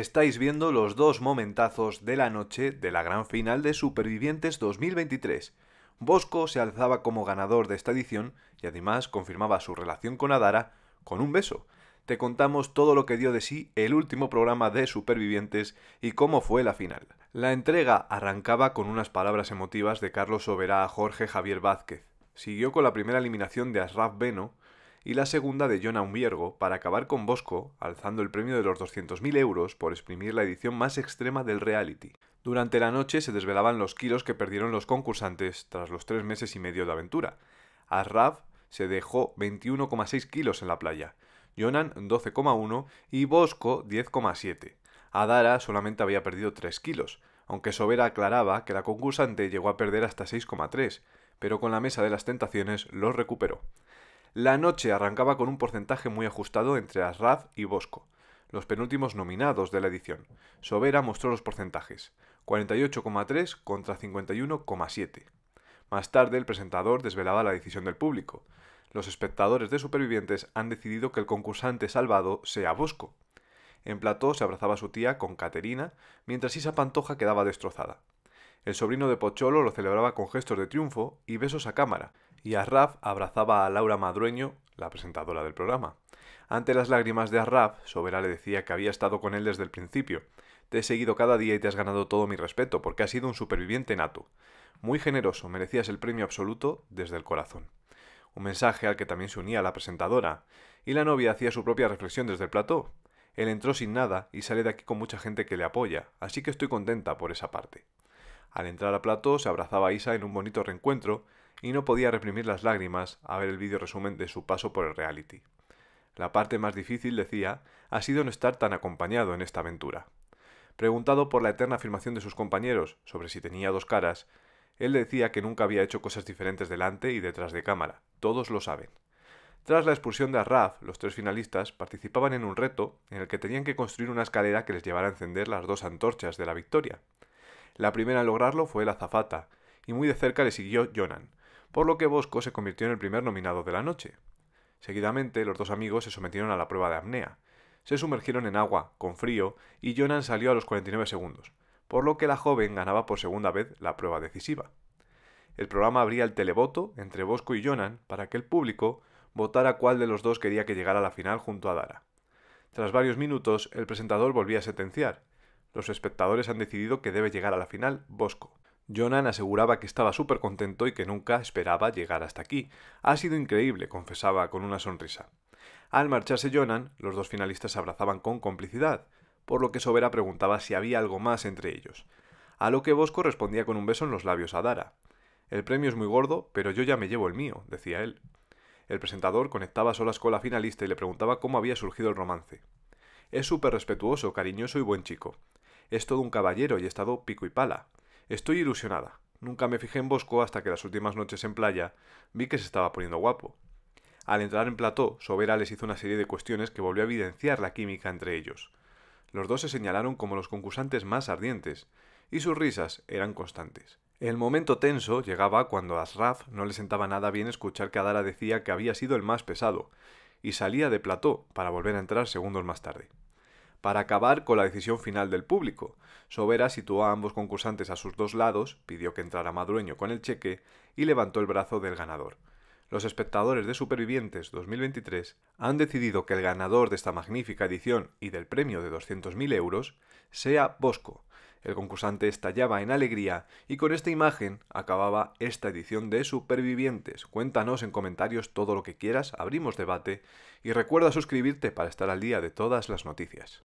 estáis viendo los dos momentazos de la noche de la gran final de Supervivientes 2023. Bosco se alzaba como ganador de esta edición y además confirmaba su relación con Adara con un beso. Te contamos todo lo que dio de sí el último programa de Supervivientes y cómo fue la final. La entrega arrancaba con unas palabras emotivas de Carlos Soberá a Jorge Javier Vázquez. Siguió con la primera eliminación de Asraf Beno, y la segunda de Jonan Viergo para acabar con Bosco, alzando el premio de los 200.000 euros por exprimir la edición más extrema del reality. Durante la noche se desvelaban los kilos que perdieron los concursantes tras los tres meses y medio de aventura. Rav se dejó 21,6 kilos en la playa, Jonan 12,1 y Bosco 10,7. Adara solamente había perdido 3 kilos, aunque Sobera aclaraba que la concursante llegó a perder hasta 6,3, pero con la mesa de las tentaciones los recuperó. La noche arrancaba con un porcentaje muy ajustado entre Asraf y Bosco, los penúltimos nominados de la edición. Sobera mostró los porcentajes, 48,3 contra 51,7. Más tarde el presentador desvelaba la decisión del público. Los espectadores de Supervivientes han decidido que el concursante salvado sea Bosco. En plató se abrazaba a su tía con Caterina, mientras Isa Pantoja quedaba destrozada. El sobrino de Pocholo lo celebraba con gestos de triunfo y besos a cámara, y Arraf abrazaba a Laura Madrueño, la presentadora del programa. Ante las lágrimas de Arraf, Sobera le decía que había estado con él desde el principio. Te he seguido cada día y te has ganado todo mi respeto, porque has sido un superviviente nato. Muy generoso, merecías el premio absoluto desde el corazón. Un mensaje al que también se unía la presentadora, y la novia hacía su propia reflexión desde el plató. Él entró sin nada y sale de aquí con mucha gente que le apoya, así que estoy contenta por esa parte. Al entrar a plató se abrazaba a Isa en un bonito reencuentro, y no podía reprimir las lágrimas a ver el vídeo resumen de su paso por el reality. La parte más difícil, decía, ha sido no estar tan acompañado en esta aventura. Preguntado por la eterna afirmación de sus compañeros sobre si tenía dos caras, él decía que nunca había hecho cosas diferentes delante y detrás de cámara, todos lo saben. Tras la expulsión de Arraf, los tres finalistas participaban en un reto en el que tenían que construir una escalera que les llevara a encender las dos antorchas de la victoria. La primera en lograrlo fue la azafata, y muy de cerca le siguió Jonan, por lo que Bosco se convirtió en el primer nominado de la noche. Seguidamente, los dos amigos se sometieron a la prueba de apnea. Se sumergieron en agua, con frío, y Jonan salió a los 49 segundos, por lo que la joven ganaba por segunda vez la prueba decisiva. El programa abría el televoto entre Bosco y Jonan para que el público votara cuál de los dos quería que llegara a la final junto a Dara. Tras varios minutos, el presentador volvía a sentenciar. Los espectadores han decidido que debe llegar a la final Bosco. Jonan aseguraba que estaba súper contento y que nunca esperaba llegar hasta aquí. Ha sido increíble, confesaba con una sonrisa. Al marcharse Jonan, los dos finalistas se abrazaban con complicidad, por lo que Sobera preguntaba si había algo más entre ellos. A lo que Bosco respondía con un beso en los labios a Dara. El premio es muy gordo, pero yo ya me llevo el mío, decía él. El presentador conectaba solas con la finalista y le preguntaba cómo había surgido el romance. Es súper respetuoso, cariñoso y buen chico. Es todo un caballero y he estado pico y pala, Estoy ilusionada. Nunca me fijé en Bosco hasta que las últimas noches en playa vi que se estaba poniendo guapo. Al entrar en plató, Sobera les hizo una serie de cuestiones que volvió a evidenciar la química entre ellos. Los dos se señalaron como los concursantes más ardientes, y sus risas eran constantes. El momento tenso llegaba cuando a Asraf no le sentaba nada bien escuchar que Adara decía que había sido el más pesado, y salía de plató para volver a entrar segundos más tarde para acabar con la decisión final del público. Sobera situó a ambos concursantes a sus dos lados, pidió que entrara Madrueño con el cheque y levantó el brazo del ganador. Los espectadores de Supervivientes 2023 han decidido que el ganador de esta magnífica edición y del premio de 200.000 euros sea Bosco. El concursante estallaba en alegría y con esta imagen acababa esta edición de Supervivientes. Cuéntanos en comentarios todo lo que quieras, abrimos debate y recuerda suscribirte para estar al día de todas las noticias.